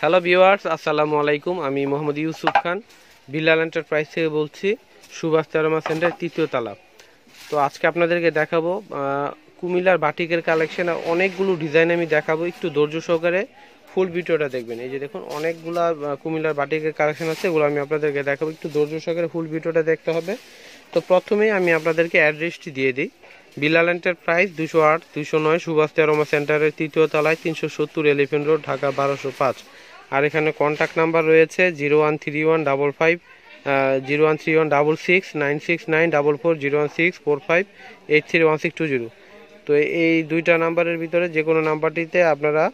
hello viewers আসসালামু আলাইকুম আমি মোহাম্মদ ইউসুফ খান বিল্লাল এন্টারপ্রাইজ থেকে বলছি সুভাষ তেরমা সেন্টার তৃতীয় তালা তো আজকে আপনাদেরকে দেখাবো কুমিল্লার বাটিকের কালেকশানে অনেকগুলো ডিজাইন আমি দেখাবো একটু ধৈর্য সহকারে ফুল ভিডিওটা দেখবেন এই যে দেখুন অনেকগুলা কুমিল্লার বাটিকের কালেকশান আছে এগুলো আমি আপনাদেরকে দেখাবো একটু ধৈর্য সহকারে ফুল ভিডিওটা দেখতে হবে তো প্রথমেই আমি আপনাদেরকে অ্যাড্রেসটি দিয়ে দিই বিল্লাল এন্টারপ্রাইজ দুশো আট দুশো নয় সুভাষ তেরমা সেন্টারের তৃতীয় তলায় তিনশো সত্তর এলিফেন্ট রোড ঢাকা বারোশো পাঁচ আর এখানে কন্ট্যাক্ট নাম্বার রয়েছে zero one three one double five zero one three one double six nine six nine double four zero one six four five eight three one six two zero তো এই দুইটা নাম্বারের ভিতরে যে কোনো নাম্বারটিতে আপনারা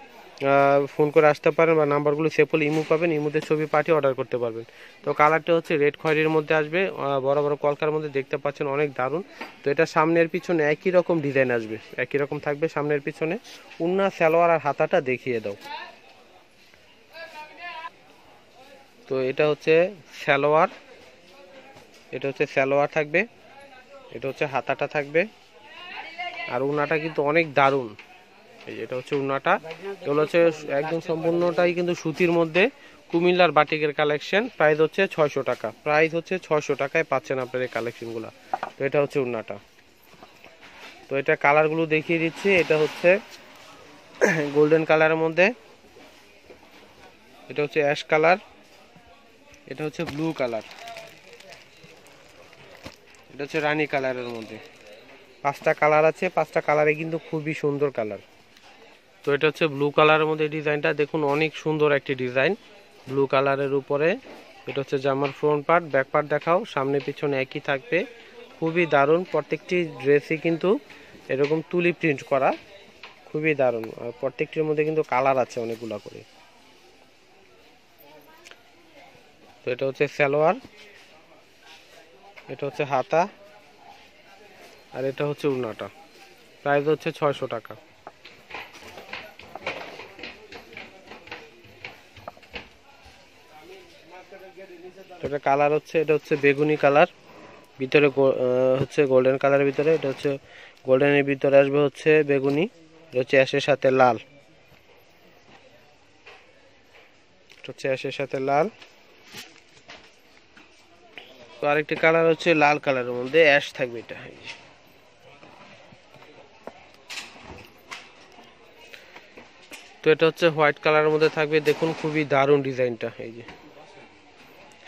ফোন করে আসতে পারেন বা নাম্বারগুলো সেফল হলে পাবেন ইমুতে ছবি পাঠিয়ে অর্ডার করতে পারবেন তো কালারটা হচ্ছে রেড খয়েরির মধ্যে আসবে বড় বড় কলকার মধ্যে দেখতে পাচ্ছেন অনেক দারুণ তো এটা সামনের পিছনে একই রকম ডিজাইন আসবে একই রকম থাকবে সামনের পিছনে উন্না সালোয়ার আর হাতাটা দেখিয়ে দাও তো এটা হচ্ছে স্যালোয়ার এটা হচ্ছে স্যালোয়ার থাকবে এটা হচ্ছে হাতাটা থাকবে আর উনাটা কিন্তু অনেক দারুণ এই এটা হচ্ছে উনাটা এগুলো হচ্ছে একদম সম্পূর্ণটাই কিন্তু সুতির মধ্যে কুমিল্লার বাটিকের কালেকশন প্রাইস হচ্ছে ছয়শো টাকা প্রাইস হচ্ছে ছয়শো টাকায় পাচ্ছেন আপনার এই কালেকশনগুলো তো এটা হচ্ছে উনাটা তো এটা কালারগুলো দেখিয়ে দিচ্ছি এটা হচ্ছে গোল্ডেন কালারের মধ্যে এটা হচ্ছে অ্যাশ কালার এটা হচ্ছে ব্লু কালার এটা হচ্ছে রানী কালারের মধ্যে পাঁচটা কালার আছে পাঁচটা কালারে কিন্তু খুবই সুন্দর কালার তো এটা হচ্ছে ব্লু কালারের মধ্যে ডিজাইনটা দেখুন অনেক সুন্দর একটি ডিজাইন ব্লু কালারের উপরে এটা হচ্ছে জামার ফ্রন্ট পার্ট ব্যাক পার্ট দেখাও সামনে পিছনে একই থাকবে খুবই দারুণ প্রত্যেকটি ড্রেসই কিন্তু এরকম তুলি প্রিন্ট করা খুবই দারুণ আর প্রত্যেকটির মধ্যে কিন্তু কালার আছে অনেকগুলো করে তো এটা হচ্ছে সালোয়ার এটা হচ্ছে হাতা আর এটা হচ্ছে উড়নাটা প্রাইস হচ্ছে ছয়শো টাকা এটা কালার হচ্ছে এটা হচ্ছে বেগুনি কালার ভিতরে হচ্ছে গোল্ডেন কালারের ভিতরে এটা হচ্ছে গোল্ডেনের ভিতরে আসবে হচ্ছে বেগুনি এটা হচ্ছে অ্যাশের সাথে লাল এটা হচ্ছে অ্যাশের সাথে লাল তো আরেকটি কালার হচ্ছে লাল কালারের মধ্যে অ্যাশ থাকবে এটা তো এটা হচ্ছে হোয়াইট কালারের মধ্যে থাকবে দেখুন খুবই দারুণ ডিজাইনটা এই যে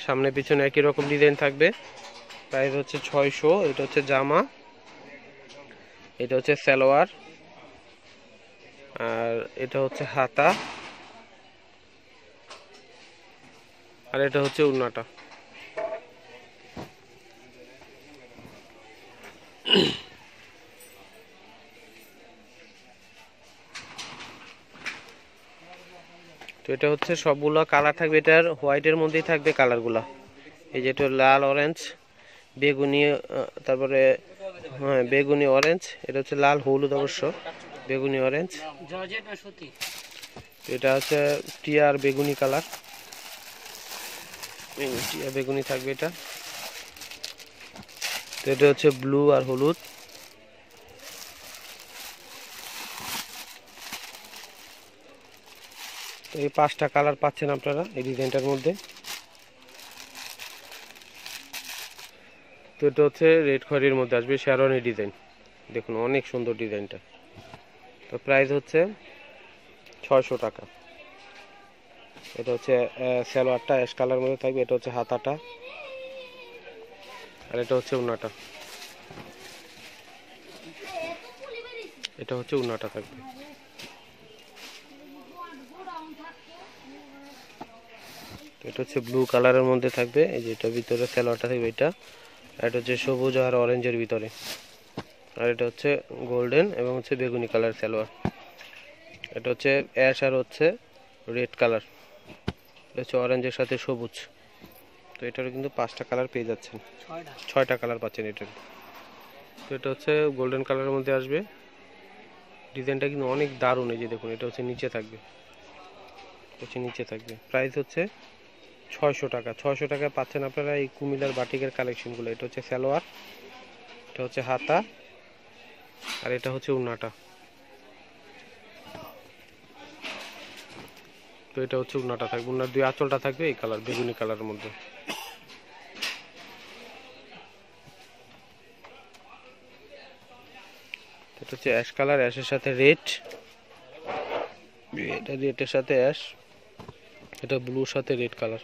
সামনে পিছনে একই রকম ডিজাইন থাকবে প্রাইস হচ্ছে ছয়শো এটা হচ্ছে জামা এটা হচ্ছে সালোয়ার আর এটা হচ্ছে হাতা আর এটা হচ্ছে উন্নাটা তো এটা হচ্ছে সবগুলো কালার থাকবে এটার হোয়াইটের মধ্যেই থাকবে কালারগুলো এই যে এটা লাল অরেঞ্জ বেগুনি তারপরে হ্যাঁ বেগুনি অরেঞ্জ এটা হচ্ছে লাল হলুদ অবশ্য বেগুনি অরেঞ্জ এটা হচ্ছে টিয়ার বেগুনি কালার টিয়া বেগুনি থাকবে এটা তো এটা হচ্ছে ব্লু আর হলুদ এই পাঁচটা কালার পাচ্ছেন আপনারা এই ডিজাইনটার মধ্যে তো এটা হচ্ছে রেড খয়ের মধ্যে আসবে শ্যারনের ডিজাইন দেখুন অনেক সুন্দর ডিজাইনটা তো প্রাইস হচ্ছে ছয়শো টাকা এটা হচ্ছে স্যালোয়ারটা অ্যাশ কালার মধ্যে থাকবে এটা হচ্ছে হাতাটা আর এটা হচ্ছে উনাটা এটা হচ্ছে উনাটা থাকবে এটা হচ্ছে ব্লু কালারের মধ্যে থাকবে এই এটা ভিতরে স্যালোয়ারটা থাকবে এটা এটা হচ্ছে সবুজ আর অরেঞ্জের ভিতরে আর এটা হচ্ছে গোল্ডেন এবং হচ্ছে বেগুনি কালার স্যালোয়ার এটা হচ্ছে অ্যাশ আর হচ্ছে রেড কালার এটা হচ্ছে অরেঞ্জের সাথে সবুজ তো এটারও কিন্তু পাঁচটা কালার পেয়ে যাচ্ছেন ছয়টা কালার পাচ্ছেন এটার তো এটা হচ্ছে গোল্ডেন কালারের মধ্যে আসবে ডিজাইনটা কিন্তু অনেক দারুণ এই যে দেখুন এটা হচ্ছে নিচে থাকবে হচ্ছে নিচে থাকবে প্রাইস হচ্ছে ছয়শো টাকা ছয়শো টাকায় পাচ্ছেন আপনারা এই কুমিল্লার বাটিকের কালেকশনগুলো এটা হচ্ছে সালোয়ার এটা হচ্ছে হাতা আর এটা হচ্ছে উন্নাটা তো এটা হচ্ছে উন্নাটা থাকবে উন্নার দুই আঁচলটা থাকবে এই কালার বেগুনি কালারের মধ্যে এটা হচ্ছে অ্যাশ কালার অ্যাশের সাথে রেড এটা রেটের সাথে অ্যাশ এটা ব্লুর সাথে রেড কালার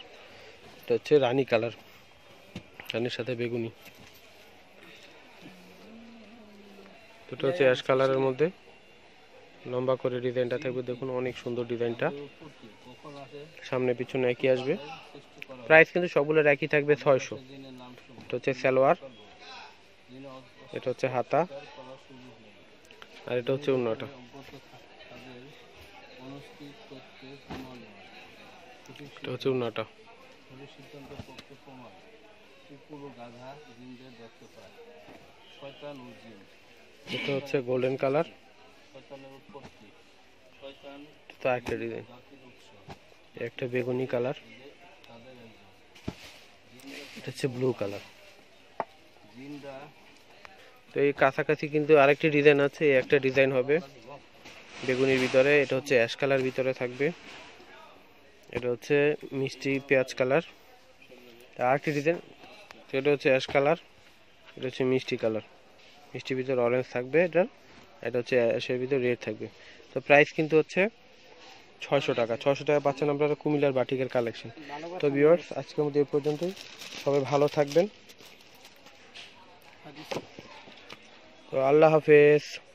এটা হচ্ছে রানী কালার রানীর সাথে বেগুনি দুটো হচ্ছে অ্যাশ কালারের মধ্যে লম্বা করে ডিজাইনটা থাকবে দেখুন অনেক সুন্দর ডিজাইনটা সামনে পিছনে একই আসবে প্রাইস কিন্তু সবগুলোর একই থাকবে ছয়শো এটা হচ্ছে সালোয়ার এটা হচ্ছে হাতা আর এটা হচ্ছে উন্নটা এটা হচ্ছে উন্নটা ভুলের সিদ্ধান্তের পক্ষে প্রমাণ কুকুর ও গাধা জিনদের দেখতে পায় শয়তান ও জিন এটা হচ্ছে গোল্ডেন কালার শয়তানের উৎপত্তি শয়তান তা একটা ডিজাইন একটা বেগুনি কালার এটা হচ্ছে ব্লু কালার জিনরা তো এই কাছাকাছি কিন্তু আরেকটি ডিজাইন আছে একটা ডিজাইন হবে বেগুনির ভিতরে এটা হচ্ছে অ্যাশ কালার ভিতরে থাকবে এটা হচ্ছে মিষ্টি পেঁয়াজ কালার আরেকটি ডিজাইন এটা হচ্ছে অ্যাশ কালার এটা হচ্ছে মিষ্টি কালার মিষ্টির ভিতর অরেঞ্জ থাকবে এটা এটা হচ্ছে অ্যাশের ভিতর রেড থাকবে তো প্রাইস কিন্তু হচ্ছে ছয়শো টাকা ছয়শো টাকা পাচ্ছেন আপনারা কুমিল্লার বাটিকের কালেকশন তো ভিউয়ার্স আজকের মধ্যে এ পর্যন্তই সবাই ভালো থাকবেন তো আল্লাহ হাফেজ